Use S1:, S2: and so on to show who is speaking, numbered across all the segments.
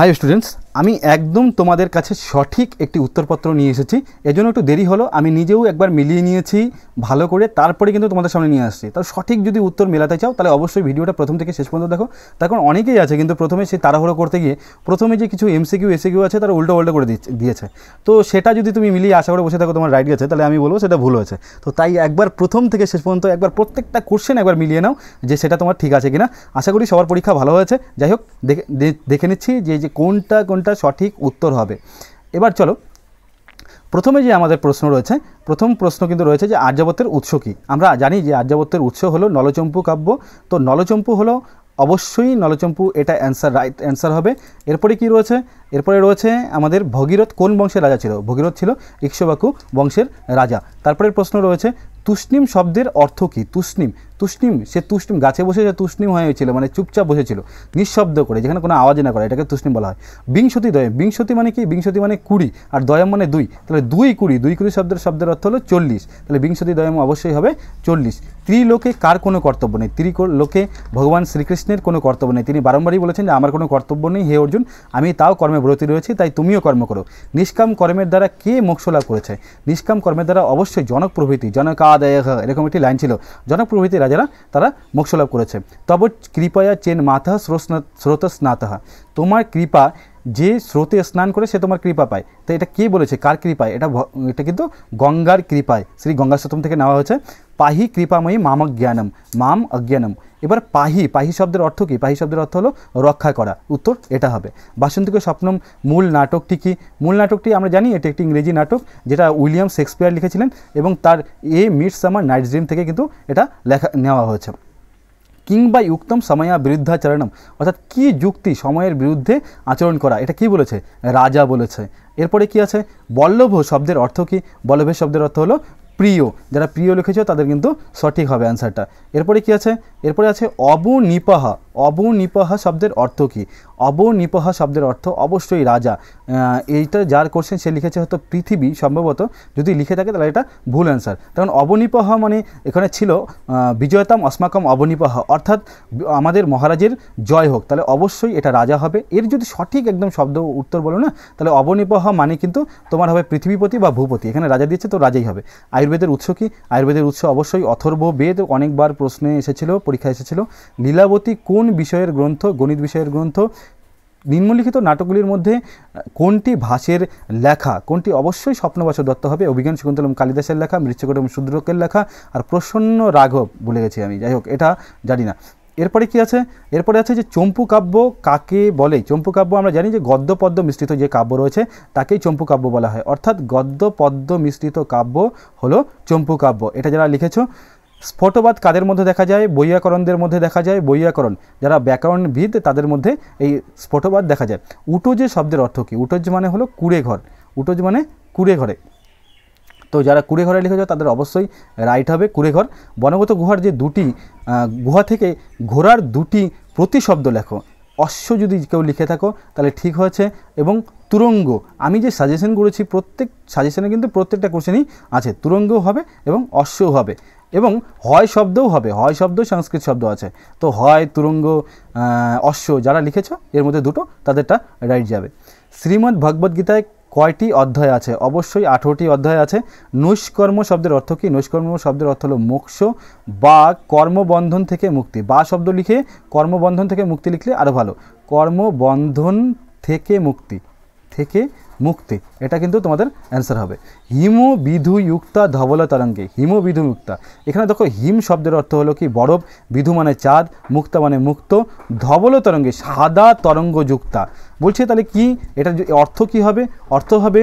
S1: Hi students, আমি একদম তোমাদের কাছে সঠিক একটি উত্তরপত্র নিয়ে এসেছি এজন্য একটু দেরি হলো আমি নিজেও একবার মিলিয়ে নিয়েছি ভালো করে তারপরে কিন্তু তোমাদের সামনে নিয়ে আসছি তার সঠিক যদি উত্তর মেলাতে চাও তাহলে অবশ্যই ভিডিওটা প্রথম থেকে শেষ পর্যন্ত দেখো তখন অনেকেই আছে কিন্তু প্রথমে সে তাড়াহুড়ো করতে গিয়ে প্রথমে যে কিছু এমসি কিউ এসি কিউ আছে তারা উল্টো উল্টো করে দিয়েছে তো সেটা যদি তুমি মিলিয়ে আশা করে বসে থাকো তোমার রাইট গেছে তাহলে আমি বলবো সেটা ভুল হয়েছে তো তাই একবার প্রথম থেকে শেষ পর্যন্ত একবার প্রত্যেকটা কোশ্চেন একবার মিলিয়ে নাও যে সেটা তোমার ঠিক আছে কিনা আশা করি সবার পরীক্ষা ভালো হয়েছে যাই হোক দেখে দেখে নিচ্ছি যে যে কোনটা কোনটা কোনটা সঠিক উত্তর হবে এবার চলো প্রথমে যে আমাদের প্রশ্ন রয়েছে প্রথম প্রশ্ন কিন্তু রয়েছে যে আর্যাবত্যের উৎস কী আমরা জানি যে আর্যাবত্যের উৎস হলো নলচম্পু কাব্য তো নলচম্পু হলো অবশ্যই নলচম্পু এটা অ্যান্সার রাইট অ্যান্সার হবে এরপরে কি রয়েছে এরপরে রয়েছে আমাদের ভগীরথ কোন বংশের রাজা ছিল ভগীরথ ছিল ইক্সবাকু বংশের রাজা তারপরের প্রশ্ন রয়েছে তুষ্ণিম শব্দের অর্থ কী তুষ্ণিম তুষ্ণিম সে তুষ্ণিম গাছে বসে যে তুষ্ণিম হয়েছিল মানে চুপচাপ বসেছিল নিঃশব্দ করে যেখানে কোনো আওয়াজ না করে এটাকে তুষ্ণিম বলা হয় বিংশতি দয়ম বিংশতি মানে কি বিংশতি মানে কুড়ি আর দয়ম মানে দুই তাহলে দুই কুড়ি দুই কুড়ি শব্দের শব্দের অর্থ হলো চল্লিশ তাহলে বিংশতি দয়ম অবশ্যই হবে চল্লিশ ত্রিলোকে কার কোনো কর্তব্য নেই ত্রি লোকে ভগবান শ্রীকৃষ্ণের কোনো কর্তব্য নেই তিনি বারংবারই বলেছেন যে আমার কোনো কর্তব্য নেই হে অর্জুন আমি তাও কর্মে ব্রতি রয়েছি তাই তুমিও কর্ম করো নিষ্কাম কর্মের দ্বারা কে মোকসলা করেছে নিষ্কাম কর্মের দ্বারা অবশ্যই জনক প্রভৃতি জনকাদ এরকম একটি লাইন ছিল জনক প্রভৃতি যারা যারা তারা মোক্ষলাভ করেছে তব কৃপয়া চেন মাথা স্রোত স্নাত তোমার কৃপা যে স্রোতে স্নান করে সে তোমার কৃপা পায় তো এটা কে বলেছে কার কৃপায় এটা এটা কিন্তু গঙ্গার কৃপায় শ্রী গঙ্গা সতম থেকে নেওয়া হয়েছে পাহি কৃপাময়ী মাম অজ্ঞানম মাম অজ্ঞানম এবার পাহি পাহি শব্দের অর্থ কী পাহি শব্দের অর্থ হলো রক্ষা করা উত্তর এটা হবে বাসন্তিকে স্বপ্নম মূল নাটকটি কি মূল নাটকটি আমরা জানি এটি একটি ইংরেজি নাটক যেটা উইলিয়াম শেক্সপিয়ার লিখেছিলেন এবং তার a midsummer night dream থেকে কিন্তু এটা লেখা নেওয়া হয়েছে কিংবা ইউক্তম সময়া বিরুদ্ধাচরণম অর্থাৎ কি যুক্তি সময়ের বিরুদ্ধে আচরণ করা এটা কি বলেছে রাজা বলেছে এরপরে কি আছে বল্লভ শব্দের অর্থ কি বল্লভের শব্দের অর্থ হলো প্রিয় যারা প্রিয় লিখেছ তাদের কিন্তু সঠিক হবে অ্যান্সারটা এরপরে কি আছে এরপরে আছে অবনিপাহা অবনিপাহা শব্দের অর্থ কি অবনিপাহা শব্দের অর্থ অবশ্যই রাজা এইটা যার কোশ্চেন সে লিখেছে হয়তো পৃথিবী সম্ভবত যদি লিখে থাকে তাহলে এটা ভুল অ্যান্সার কারণ অবনিপাহা মানে এখানে ছিল বিজয়তাম অস্মাকম অবনিপাহা অর্থাৎ আমাদের মহারাজের জয় হোক তাহলে অবশ্যই এটা রাজা হবে এর যদি সঠিক একদম শব্দ উত্তর বলো না তাহলে অবনিপাহা মানে কিন্তু তোমার হবে পৃথিবীপতি বা ভূপতি এখানে রাজা দিয়েছে তো রাজাই হবে আয়ুর আয়ুর্বেদের উৎস কি আয়ুর্বেদের উৎস অবশ্যই অথর্ব বেদ অনেকবার প্রশ্নে এসেছিল পরীক্ষা এসেছিল লীলাবতী কোন বিষয়ের গ্রন্থ গণিত বিষয়ের গ্রন্থ নিম্নলিখিত নাটকগুলির মধ্যে কোনটি ভাষের লেখা কোনটি অবশ্যই স্বপ্নবাসু দত্ত হবে অভিজ্ঞান শকুন্তলম কালিদাসের লেখা মৃত্যুকটম শুদ্রকের লেখা আর প্রসন্ন রাঘব বলে গেছি আমি যাই হোক এটা জানি না এরপরে কি আছে এরপরে আছে যে চম্পু কাব্য কাকে বলে চম্পু কাব্য আমরা জানি যে গদ্য পদ্ম মিশ্রিত যে কাব্য রয়েছে তাকেই চম্পু কাব্য বলা হয় অর্থাৎ গদ্য পদ্ম মিশ্রিত কাব্য হলো চম্পু কাব্য এটা যারা লিখেছ স্ফোটবাদ কাদের মধ্যে দেখা যায় বৈয়াকরণদের মধ্যে দেখা যায় বৈয়াকরণ যারা ব্যাকরণবিদ তাদের মধ্যে এই স্ফোটবাদ দেখা যায় উটোজে শব্দের অর্থ কী উটোজ মানে হলো কুড়ে ঘর উটোজ মানে কুড়ে ঘরে তো যারা কুড়েঘরে ঘরে লিখেছ তাদের অবশ্যই রাইট হবে কুড়েঘর বনগত গুহার যে দুটি গুহা থেকে ঘোড়ার দুটি প্রতিশব্দ লেখো অশ্ব যদি কেউ লিখে থাকো তাহলে ঠিক হয়েছে এবং তুরঙ্গ আমি যে সাজেশন করেছি প্রত্যেক সাজেশনে কিন্তু প্রত্যেকটা কোশ্চেনই আছে তুরঙ্গও হবে এবং অশ্বও হবে এবং হয় শব্দও হবে হয় শব্দ সংস্কৃত শব্দ আছে তো হয় তুরঙ্গ অশ্ব যারা লিখেছ এর মধ্যে দুটো তাদেরটা রাইট যাবে শ্রীমদ্ ভগবদ্গীতায় কয়টি অধ্যায় আছে অবশ্যই আঠেরোটি অধ্যায় আছে নৈষ্কর্ম শব্দের অর্থ কী নৈষ্কর্ম শব্দের অর্থ হলো মোক্ষ বা কর্মবন্ধন থেকে মুক্তি বা শব্দ লিখে কর্মবন্ধন থেকে মুক্তি লিখলে আরও ভালো কর্মবন্ধন থেকে মুক্তি থেকে মুক্তি এটা কিন্তু তোমাদের অ্যান্সার হবে হিমো বিধু ইউক্তা তরঙ্গে হিমো বিধু মুক্তা এখানে দেখো হিম শব্দের অর্থ হলো কি বরফ বিধু মানে চাঁদ মুক্তা মানে মুক্ত ধবল তরঙ্গে সাদা তরঙ্গযুক্তা বলছে তাহলে কি এটা অর্থ কি হবে অর্থ হবে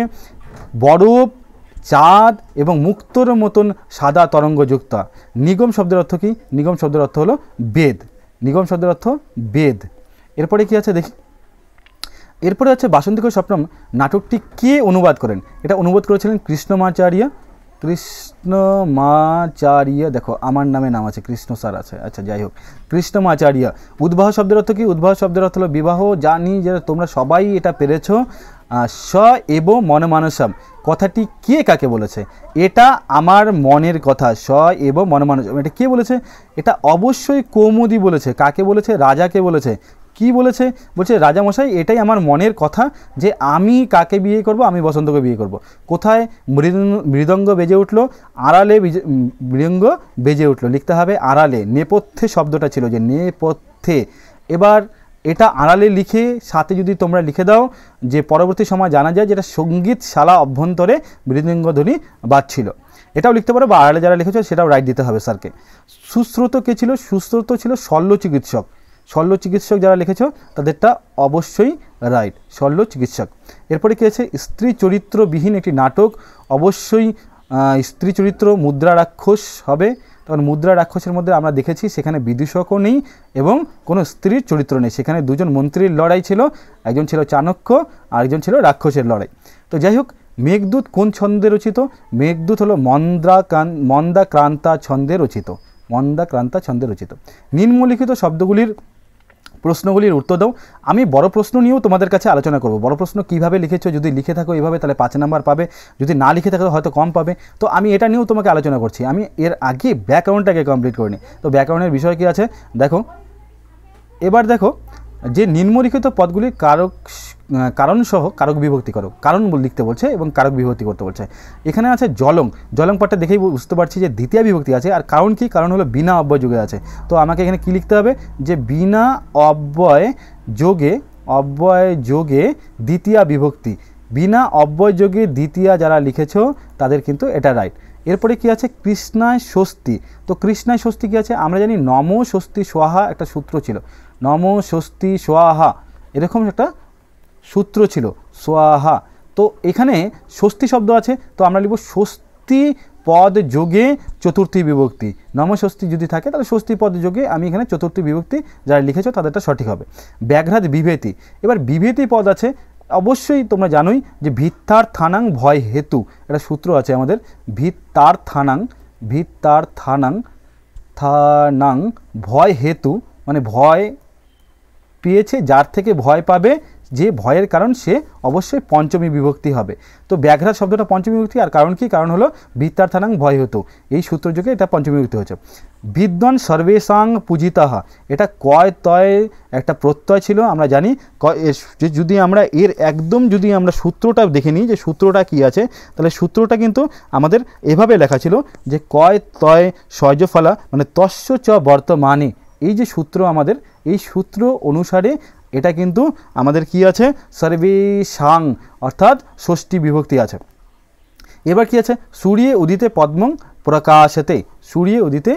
S1: বরফ চাঁদ এবং মুক্তর মতন সাদা তরঙ্গযুক্তা নিগম শব্দের অর্থ কি নিগম শব্দের অর্থ হলো বেদ নিগম শব্দের অর্থ বেদ এরপরে কি আছে দেখি এরপরে হচ্ছে বাসন্তিক স্বপ্নম নাটকটি কে অনুবাদ করেন এটা অনুবাদ করেছিলেন কৃষ্ণমাচার্য কৃষ্ণমাচার্য দেখো আমার নামে নাম আছে কৃষ্ণ স্যার আছে আচ্ছা যাই হোক কৃষ্ণমাচার্য উদ্বাহ শব্দের অর্থ কি উদ্বাহ শব্দের অর্থ হলো বিবাহ জানি যে তোমরা সবাই এটা পেরেছ স এব মনমানসম কথাটি কে কাকে বলেছে এটা আমার মনের কথা স এব মানসম এটা কে বলেছে এটা অবশ্যই কৌমুদি বলেছে কাকে বলেছে রাজাকে বলেছে কি বলেছে বলছে রাজামশাই এটাই আমার মনের কথা যে আমি কাকে বিয়ে করব আমি বসন্তকে বিয়ে করব। কোথায় মৃদঙ্গ বেজে উঠলো আড়ালে মৃদঙ্গ বেজে উঠলো লিখতে হবে আড়ালে নেপথ্যে শব্দটা ছিল যে নেপথ্যে এবার এটা আড়ালে লিখে সাথে যদি তোমরা লিখে দাও যে পরবর্তী সময় জানা যায় যেটা সঙ্গীত শালা অভ্যন্তরে মৃদঙ্গ ধ্বনি এটাও লিখতে পারো বা আড়ালে যারা লিখেছ সেটাও রাইট দিতে হবে স্যারকে সুশ্রুত কে ছিল সুশ্রুত ছিল শল্য চিকিৎসক শল্য চিকিৎসক যারা লিখেছ তাদেরটা অবশ্যই রাইট শল্য চিকিৎসক এরপরে কী আছে স্ত্রী চরিত্রবিহীন একটি নাটক অবশ্যই স্ত্রী চরিত্র মুদ্রা রাক্ষস হবে তখন মুদ্রা রাক্ষসের মধ্যে আমরা দেখেছি সেখানে বিদূষকও নেই এবং কোনো স্ত্রীর চরিত্র নেই সেখানে দুজন মন্ত্রীর লড়াই ছিল একজন ছিল চাণক্য আরেকজন ছিল রাক্ষসের লড়াই তো যাই হোক মেঘদূত কোন ছন্দে রচিত মেঘদূত হলো মন্দ্রা কান মন্দা ক্রান্তা ছন্দে রচিত মন্দা ক্রান্তা ছন্দে রচিত নিম্নলিখিত শব্দগুলির প্রশ্নগুলির উত্তর দাও আমি বড় প্রশ্ন নিয়েও তোমাদের কাছে আলোচনা করব বড় প্রশ্ন কীভাবে লিখেছো যদি লিখে থাকো এভাবে তাহলে পাঁচ নাম্বার পাবে যদি না লিখে থাকো হয়তো কম পাবে তো আমি এটা নিয়েও তোমাকে আলোচনা করছি আমি এর আগে ব্যাকগ্রাউন্ডটাকে কমপ্লিট করিনি তো ব্যাকগ্রাউন্ডের বিষয় কী আছে দেখো এবার দেখো যে নিম্নলিখিত পদগুলির কারক কারণসহ কারক বিভক্তি করো কারণ লিখতে বলছে এবং কারক বিভক্তি করতে বলছে এখানে আছে জলং জলং পদটা দেখেই বুঝতে পারছি যে দ্বিতীয় বিভক্তি আছে আর কারণ কি কারণ হলো বিনা অব্যয় যোগে আছে তো আমাকে এখানে কি লিখতে হবে যে বিনা অব্যয় যোগে অব্যয় যোগে দ্বিতীয় বিভক্তি বিনা অব্যয় যোগে দ্বিতীয় যারা লিখেছ তাদের কিন্তু এটা রাইট এরপরে কি আছে কৃষ্ণায় স্বস্তি তো কৃষ্ণায় স্বস্তি কী আছে আমরা জানি নম স্বস্তি সোহা একটা সূত্র ছিল নম স্বস্তি সোয়াহা এরকম একটা সূত্র ছিল সোয়াহা তো এখানে স্বস্তি শব্দ আছে তো আমরা লিখব স্বস্তি পদ যোগে চতুর্থী বিভক্তি নমস্বস্তি যদি থাকে তাহলে স্বস্তি পদ যোগে আমি এখানে চতুর্থী বিভক্তি যারা লিখেছ তাদেরটা সঠিক হবে ব্যাঘ্রাত বিভেতি এবার বিভেতি পদ আছে অবশ্যই তোমরা জানোই যে ভিত্তার থানাং ভয় হেতু এটা সূত্র আছে আমাদের ভিত্তার থানাং ভিত্তার থানাং থানাং ভয় হেতু মানে ভয় পেয়েছে যার থেকে ভয় পাবে যে ভয়ের কারণ সে অবশ্যই পঞ্চমী বিভক্তি হবে তো ব্যাঘ্রা শব্দটা পঞ্চমী বিভক্তি আর কারণ কি কারণ হলো বিত্তার্থানাং ভয় হতো এই সূত্র যুগে এটা পঞ্চমী বিভক্তি হয়েছে বিদ্বান সর্বেশাং পূজিতা এটা কয় তয় একটা প্রত্যয় ছিল আমরা জানি যে যদি আমরা এর একদম যদি আমরা সূত্রটা দেখে নিই যে সূত্রটা কি আছে তাহলে সূত্রটা কিন্তু আমাদের এভাবে লেখা ছিল যে কয় তয় সয়জফলা মানে তস্য চ বর্তমানে এই যে সূত্র আমাদের এই সূত্র অনুসারে এটা কিন্তু আমাদের কি আছে সাং অর্থাৎ ষষ্ঠী বিভক্তি আছে এবার কি আছে সূর্যে উদিতে পদ্মং প্রকাশেতে সূর্যে উদিতে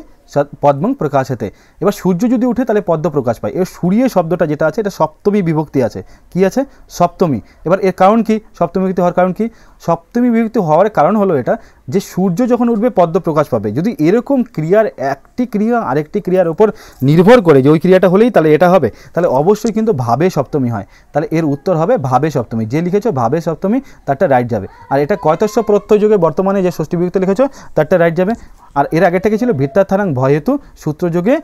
S1: পদ্মং প্রকাশেতে এবার সূর্য যদি উঠে তাহলে পদ্ম প্রকাশ পায় এবার সূর্য শব্দটা যেটা আছে এটা সপ্তমী বিভক্তি আছে কি আছে সপ্তমী এবার এর কারণ কি সপ্তমী হওয়ার কারণ কি সপ্তমী বিভক্তি হওয়ার কারণ হলো এটা যে সূর্য যখন উঠবে পদ্ম প্রকাশ পাবে যদি এরকম ক্রিয়ার একটি ক্রিয়া আরেকটি ক্রিয়ার ওপর নির্ভর করে যে ওই ক্রিয়াটা হলেই তাহলে এটা হবে তাহলে অবশ্যই কিন্তু ভাবে সপ্তমী হয় তাহলে এর উত্তর হবে ভাবে সপ্তমী যে লিখেছ ভাবে সপ্তমী তারটা রাইট যাবে আর এটা কয়তস্য যুগে বর্তমানে যে ষষ্ঠী বিভক্তি লিখেছ তারটা রাইট যাবে আর এর আগেরটাকে ছিল ভিত্তার ভয় হেতু সূত্রযোগে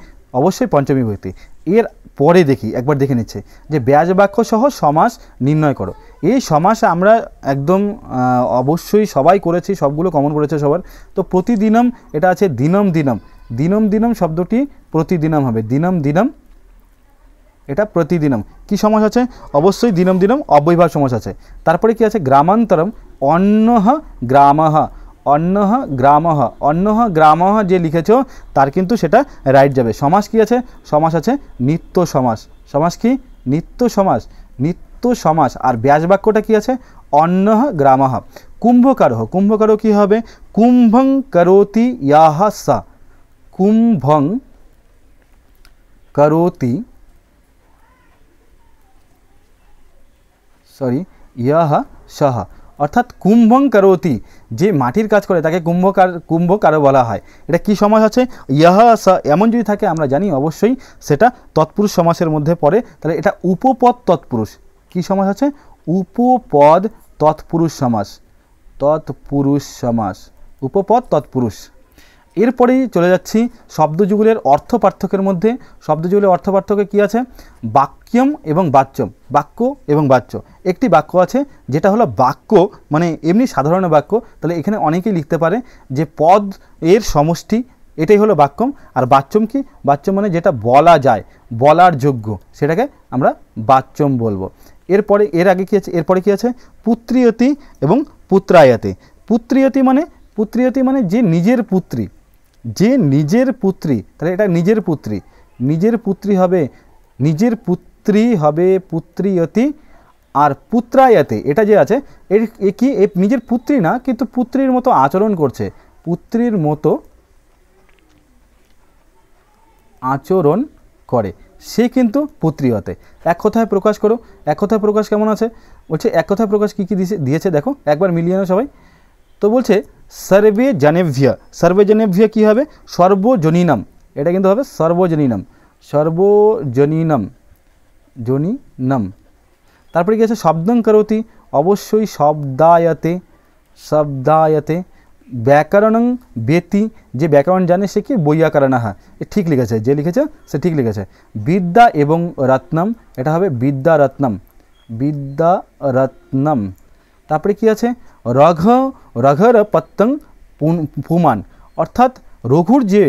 S1: অবশ্যই পঞ্চমী বিভক্তি এর পরে দেখি একবার দেখে নিচ্ছে যে ব্যাজ বাক্য সহ সমাস নির্ণয় করো এই সমাস আমরা একদম অবশ্যই সবাই করেছি সবগুলো কমন করেছে সবার তো প্রতিদিনম এটা আছে দিনম দিনম দিনম দিনম শব্দটি প্রতিদিনম হবে দিনম দিনম এটা প্রতিদিনম কি সমাস আছে অবশ্যই দিনম দিনম অব্যয়ভাব সমাস আছে তারপরে কি আছে গ্রামান্তরম অন্নহ গ্রামহ অন্য গ্রাম অন্য গ্রাম যে লিখেছ তার কিন্তু সেটা রাইট যাবে সমাস কি আছে সমাস আছে নিত্য সমাস সমাস কি নিত্য সমাস নিত্য সমাস আর ব্যাস বাক্যটা কি আছে অন্য গ্রাম কুম্ভকারহ কুম্ভকার কি হবে কুম্ভং করোতি ইয়াহ সা কুম্ভং করতি সরি ইয়াহ সহ অর্থাৎ কুম্ভং কারোতি যে মাটির কাজ করে তাকে কুম্ভকার কুম্ভকারও বলা হয় এটা কি সমাজ আছে ইয়াহা স এমন যদি থাকে আমরা জানি অবশ্যই সেটা তৎপুরুষ সমাসের মধ্যে পড়ে তাহলে এটা উপপদ তৎপুরুষ কি সমাজ আছে উপপদ তৎপুরুষ সমাস তৎপুরুষ সমাস উপপদ তৎপুরুষ এরপরেই চলে যাচ্ছি শব্দযুগলের অর্থ পার্থক্যের মধ্যে শব্দযুগলের অর্থ পার্থক্য কী আছে বাক্যম এবং বাচ্যম বাক্য এবং বাচ্য একটি বাক্য আছে যেটা হলো বাক্য মানে এমনি সাধারণ বাক্য তাহলে এখানে অনেকেই লিখতে পারে যে পদ এর সমষ্টি এটাই হলো বাক্যম আর বাচ্যম কি বাচ্য মানে যেটা বলা যায় বলার যোগ্য সেটাকে আমরা বাচ্যম বলবো এরপরে এর আগে কী আছে এরপরে কী আছে পুত্রিয়তি এবং পুত্রায়তি পুত্রিয়তি মানে পুত্রিয়তি মানে যে নিজের পুত্রী যে নিজের পুত্রী তাহলে এটা নিজের পুত্রী নিজের পুত্রী হবে নিজের পুত্রী হবে পুত্রীয়তি আর পুত্রায়তে এটা যে আছে এর কি নিজের পুত্রী না কিন্তু পুত্রীর মতো আচরণ করছে পুত্রীর মতো আচরণ করে সে কিন্তু পুত্রীয়তে এক কথায় প্রকাশ করো এক কথায় প্রকাশ কেমন আছে বলছে এক কথায় প্রকাশ কী কী দিয়েছে দিয়েছে দেখো একবার মিলিয়ে নাও সবাই তো বলছে সর্বে জনেভ্য সর্বজনেভ্য কী হবে সর্বজনীনম এটা কিন্তু হবে সর্বজনীনম সর্বজনীনম জনীনম তারপরে কি আছে শব্দং করতি অবশ্যই শব্দায়তে শব্দায়তে ব্যাকরণং ব্যতি যে ব্যাকরণ জানে সে কি বৈয়াকরণাহা এ ঠিক লিখেছে যে লিখেছে সে ঠিক লিখেছে বিদ্যা এবং রত্নম এটা হবে বিদ্যা রত্নম বিদ্যা রত্নম তারপরে কি আছে রঘ রঘর পত্যং পুমান অর্থাৎ রঘুর যে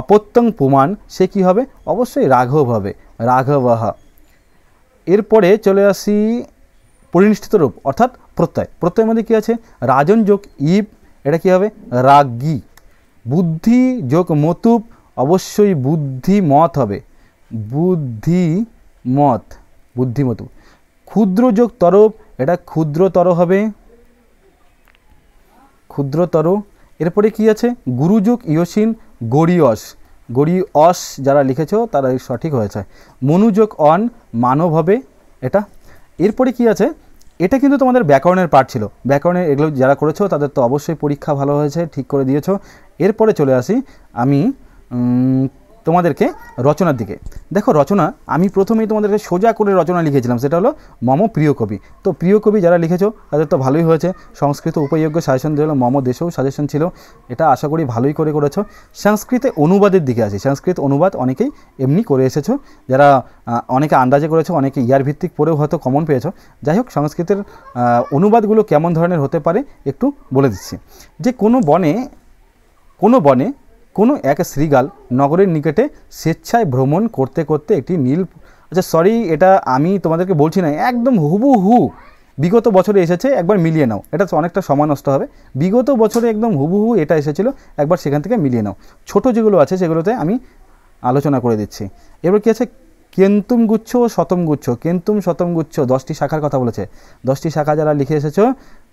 S1: অপত্যং পুমান সে কি হবে অবশ্যই রাঘব হবে রাঘবহ এরপরে চলে আসি পরিনিষ্ঠিত রূপ অর্থাৎ প্রত্যয় প্রত্যয়ের মধ্যে কী আছে রাজন যোগ ইব এটা কী হবে রাগি বুদ্ধি যোগ মতুপ অবশ্যই বুদ্ধিমত হবে বুদ্ধিমত বুদ্ধিমতুপ ক্ষুদ্র যোগ তরব এটা ক্ষুদ্রতর হবে ক্ষুদ্রতর এরপরে কি আছে গুরুযুগ ইয়সিন গড়িয়স গড়িয়স যারা লিখেছ তারা সঠিক হয়েছে মনুযোগ অন মানব হবে এটা এরপরে কি আছে এটা কিন্তু তোমাদের ব্যাকরণের পার্ট ছিল ব্যাকরণে এগুলো যারা করেছো তাদের তো অবশ্যই পরীক্ষা ভালো হয়েছে ঠিক করে দিয়েছ এরপরে চলে আসি আমি তোমাদেরকে রচনার দিকে দেখো রচনা আমি প্রথমেই তোমাদেরকে সোজা করে রচনা লিখেছিলাম সেটা হলো মম প্রিয় কবি তো প্রিয় কবি যারা লিখেছো তাদের তো ভালোই হয়েছে সংস্কৃত উপযোগ্য সাজেশন দিল মম দেশেও সাজেশন ছিল এটা আশা করি ভালোই করে করেছো সংস্কৃতে অনুবাদের দিকে আছে সংস্কৃত অনুবাদ অনেকেই এমনি করে এসেছো যারা অনেকে আন্দাজে করেছো অনেকে ইয়ার ভিত্তিক পড়েও হয়তো কমন পেয়েছো যাই হোক সংস্কৃতের অনুবাদগুলো কেমন ধরনের হতে পারে একটু বলে দিচ্ছি যে কোনো বনে কোনো বনে কোনো এক শ্রীগাল নগরের নিকটে স্বেচ্ছায় ভ্রমণ করতে করতে একটি নীল আচ্ছা সরি এটা আমি তোমাদেরকে বলছি না একদম হু বিগত বছরে এসেছে একবার মিলিয়ে নাও এটা অনেকটা সময় নষ্ট হবে বিগত বছরে একদম হুবুহু এটা এসেছিলো একবার সেখান থেকে মিলিয়ে নাও ছোট যেগুলো আছে সেগুলোতে আমি আলোচনা করে দিচ্ছি এবার কী আছে কেন্তুম গুচ্ছ ও শতম গুচ্ছ কেন্তুম শতম গুচ্ছ দশটি শাখার কথা বলেছে দশটি শাখা যারা লিখে এসেছ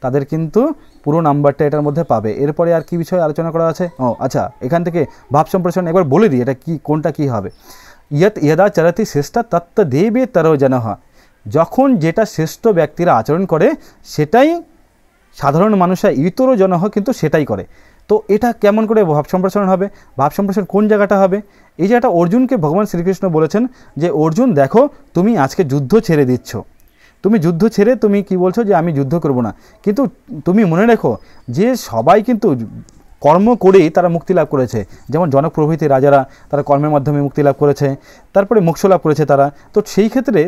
S1: তাদের কিন্তু পুরো নাম্বারটা এটার মধ্যে পাবে এরপরে আর কি বিষয়ে আলোচনা করা আছে ও আচ্ছা এখান থেকে ভাব সম্প্রসারণ একবার বলে দিই এটা কী কোনটা কী হবে ইয়ত ইয়দা চারাতি শ্রেষ্ঠা তত্ত্ব দেবে হয় যখন যেটা শ্রেষ্ঠ ব্যক্তিরা আচরণ করে সেটাই সাধারণ মানুষরা জন জনহ কিন্তু সেটাই করে তো এটা কেমন করে ভাব সম্প্রসারণ হবে ভাব সম্প্রসারণ কোন জায়গাটা হবে এই জায়গাটা অর্জুনকে ভগবান শ্রীকৃষ্ণ বলেছেন যে অর্জুন দেখো তুমি আজকে যুদ্ধ ছেড়ে দিচ্ছ তুমি যুদ্ধ ছেড়ে তুমি কি বলছো যে আমি যুদ্ধ করব না কিন্তু তুমি মনে রেখো যে সবাই কিন্তু কর্ম করেই তারা মুক্তি লাভ করেছে যেমন জনক প্রভৃতি রাজারা তারা কর্মের মাধ্যমে মুক্তি লাভ করেছে তারপরে মোক্ষলাভ করেছে তারা তো সেই ক্ষেত্রে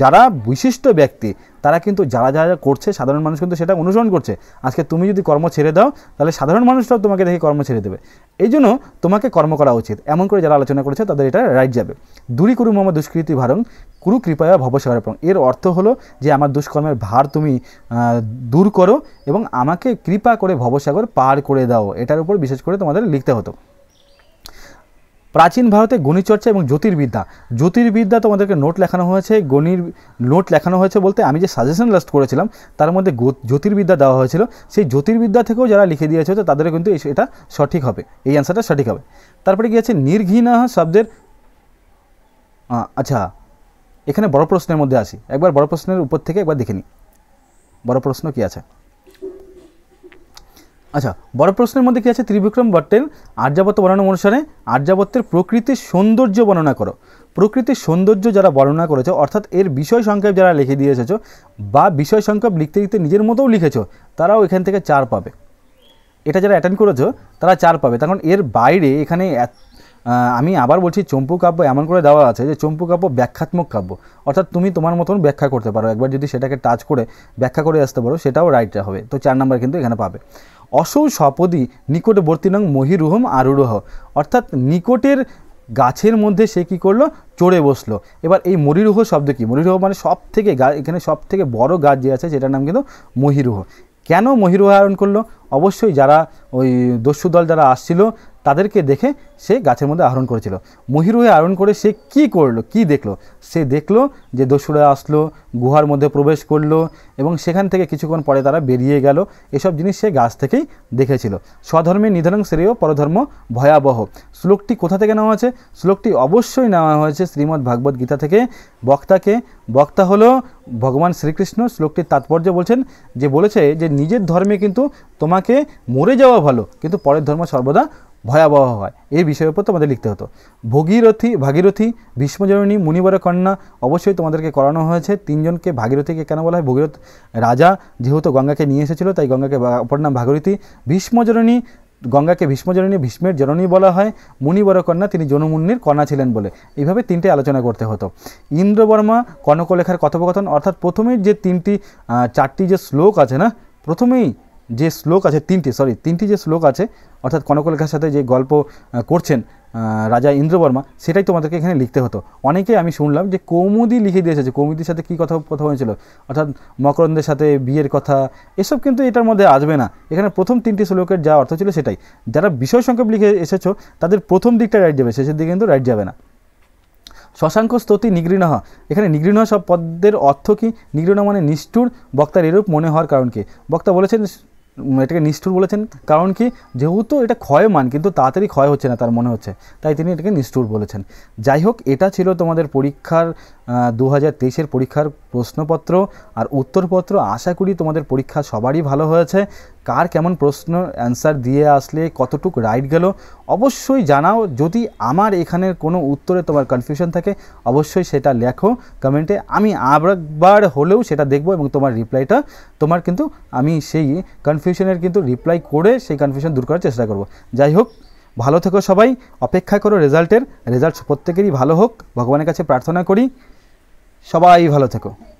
S1: যারা বিশিষ্ট ব্যক্তি তারা কিন্তু যারা যারা যা করছে সাধারণ মানুষ কিন্তু সেটা অনুসরণ করছে আজকে তুমি যদি কর্ম ছেড়ে দাও তাহলে সাধারণ মানুষরাও তোমাকে দেখে কর্ম ছেড়ে দেবে এই জন্য তোমাকে কর্ম করা উচিত এমন করে যারা আলোচনা করেছে তাদের এটা রাইট যাবে দূরী কুরু মম দুষ্কৃতি ভারণ কুরু কৃপায়া এবং এর অর্থ হলো যে আমার দুষ্কর্মের ভার তুমি দূর করো এবং আমাকে কৃপা করে ভবসাগর পার করে দাও এটার উপর বিশেষ করে তোমাদের লিখতে হতো প্রাচীন ভারতে গণিতচর্চা এবং জ্যোতির্বিদ্যা জ্যোতির্বিদ্যা তোমাদেরকে নোট লেখানো হয়েছে গণির নোট লেখানো হয়েছে বলতে আমি যে সাজেশন লাস্ট করেছিলাম তার মধ্যে জ্যোতির্বিদ্যা দেওয়া হয়েছিল সেই জ্যোতির্বিদ্যা থেকেও যারা লিখে দিয়েছে তো তাদের কিন্তু এটা সঠিক হবে এই অ্যান্সারটা সঠিক হবে তারপরে কি আছে নির্ঘৃণা শব্দের আচ্ছা এখানে বড় প্রশ্নের মধ্যে আসি একবার বড় প্রশ্নের উপর থেকে একবার দেখে নিই বড় প্রশ্ন কি আছে আচ্ছা বড় প্রশ্নের মধ্যে কী আছে ত্রিবিক্রম ভট্টের আর্যাবত্য বর্ণনা অনুসারে আর্যাবত্যের প্রকৃতির সৌন্দর্য বর্ণনা করো প্রকৃতির সৌন্দর্য যারা বর্ণনা করেছো অর্থাৎ এর বিষয় সংক্ষেপ যারা লিখে দিয়ে এসেছো বা বিষয় সংক্ষেপ লিখতে লিখতে নিজের মতোও লিখেছো তারাও এখান থেকে চার পাবে এটা যারা অ্যাটেন্ড করেছো তারা চার পাবে তখন এর বাইরে এখানে আমি আবার বলছি চম্পু কাব্য এমন করে দেওয়া আছে যে চম্পু কাব্য ব্যাখ্যাত্মক কাব্য অর্থাৎ তুমি তোমার মতন ব্যাখ্যা করতে পারো একবার যদি সেটাকে টাচ করে ব্যাখ্যা করে আসতে পারো সেটাও রাইট হবে তো চার নাম্বার কিন্তু এখানে পাবে অসৌ সপদি নিকটবর্তী নং মহিরুহম আরুরহ অর্থাৎ নিকটের গাছের মধ্যে সে কি করলো চড়ে বসলো এবার এই মরিরুহ শব্দ কি মরিরুহ মানে সব থেকে এখানে সব থেকে বড় গাছ যে আছে সেটার নাম কিন্তু মহিরুহ কেন মহিরুহ আহরণ করলো অবশ্যই যারা ওই দস্যুদল যারা আসছিল তাদেরকে দেখে সে গাছের মধ্যে আহরণ করেছিল মহির হয়ে আহরণ করে সে কি করলো কি দেখলো সে দেখলো যে দস্যুরা আসলো গুহার মধ্যে প্রবেশ করলো এবং সেখান থেকে কিছুক্ষণ পরে তারা বেরিয়ে গেল এসব জিনিস সে গাছ থেকেই দেখেছিল স্বধর্মে নিধারণ শ্রেয় পরধর্ম ভয়াবহ শ্লোকটি কোথা থেকে নেওয়া হয়েছে শ্লোকটি অবশ্যই নেওয়া হয়েছে শ্রীমদ্ ভাগবত গীতা থেকে বক্তাকে বক্তা হলো ভগবান শ্রীকৃষ্ণ শ্লোকটির তাৎপর্য বলছেন যে বলেছে যে নিজের ধর্মে কিন্তু তোমাকে মরে যাওয়া ভালো কিন্তু পরের ধর্ম সর্বদা ভয়াবহ হয় এই বিষয়ের উপর তোমাদের লিখতে হতো ভগীরথী ভাগীরথী ভীষ্মজননী মুনিবর কন্যা অবশ্যই তোমাদেরকে করানো হয়েছে তিনজনকে ভাগীরথীকে কেন বলা হয় ভগীরথ রাজা যেহেতু গঙ্গাকে নিয়ে এসেছিল তাই গঙ্গাকে অপর নাম ভাগীরথী ভীষ্মজননী গঙ্গাকে ভীষ্মজননী ভীষ্মের জননী বলা হয় মুনিবর কন্যা তিনি জনমুন্নির কন্যা ছিলেন বলে এইভাবে তিনটি আলোচনা করতে হতো ইন্দ্রবর্মা কনকলেখার কথোপকথন অর্থাৎ প্রথমের যে তিনটি চারটি যে শ্লোক আছে না প্রথমেই যে শ্লোক আছে তিনটি সরি তিনটি যে শ্লোক আছে অর্থাৎ কনকলেখার সাথে যে গল্প করছেন রাজা ইন্দ্রবর্মা সেটাই তোমাদেরকে এখানে লিখতে হতো অনেকে আমি শুনলাম যে কৌমুদি লিখে দিয়ে এসেছে কৌমুদির সাথে কী কথা কথা হয়েছিল অর্থাৎ মকরন্দের সাথে বিয়ের কথা এসব কিন্তু এটার মধ্যে আসবে না এখানে প্রথম তিনটি শ্লোকের যা অর্থ ছিল সেটাই যারা বিষয় সংক্ষেপ লিখে এসেছো তাদের প্রথম দিকটা রাইট যাবে শেষের দিকে কিন্তু রাইট যাবে না শশাঙ্ক স্তুতি নিগৃণহ এখানে নিগৃণ সব পদের অর্থ কি নিগৃণ মানে নিষ্ঠুর বক্তার এরূপ মনে হওয়ার কারণ কি বক্তা বলেছেন এটাকে নিষ্ঠুর বলেছেন কারণ কি যেহেতু এটা ক্ষয়মান কিন্তু তাড়াতাড়ি ক্ষয় হচ্ছে না তার মনে হচ্ছে তাই তিনি এটাকে নিষ্ঠুর বলেছেন যাই হোক এটা ছিল তোমাদের পরীক্ষার দু হাজার পরীক্ষার প্রশ্নপত্র আর উত্তরপত্র আশা করি তোমাদের পরীক্ষা সবারই ভালো হয়েছে কার কেমন প্রশ্ন অ্যান্সার দিয়ে আসলে কতটুক রাইট গেল অবশ্যই জানাও যদি আমার এখানের কোনো উত্তরে তোমার কনফিউশন থাকে অবশ্যই সেটা লেখো কমেন্টে আমি আবার হলেও সেটা দেখব এবং তোমার রিপ্লাইটা তোমার কিন্তু আমি সেই কনফিউশনের কিন্তু রিপ্লাই করে সেই কনফিউশন দূর করার চেষ্টা করব যাই হোক ভালো থেকো সবাই অপেক্ষা করো রেজাল্টের রেজাল্ট প্রত্যেকেরই ভালো হোক ভগবানের কাছে প্রার্থনা করি সবাই ভালো থেকো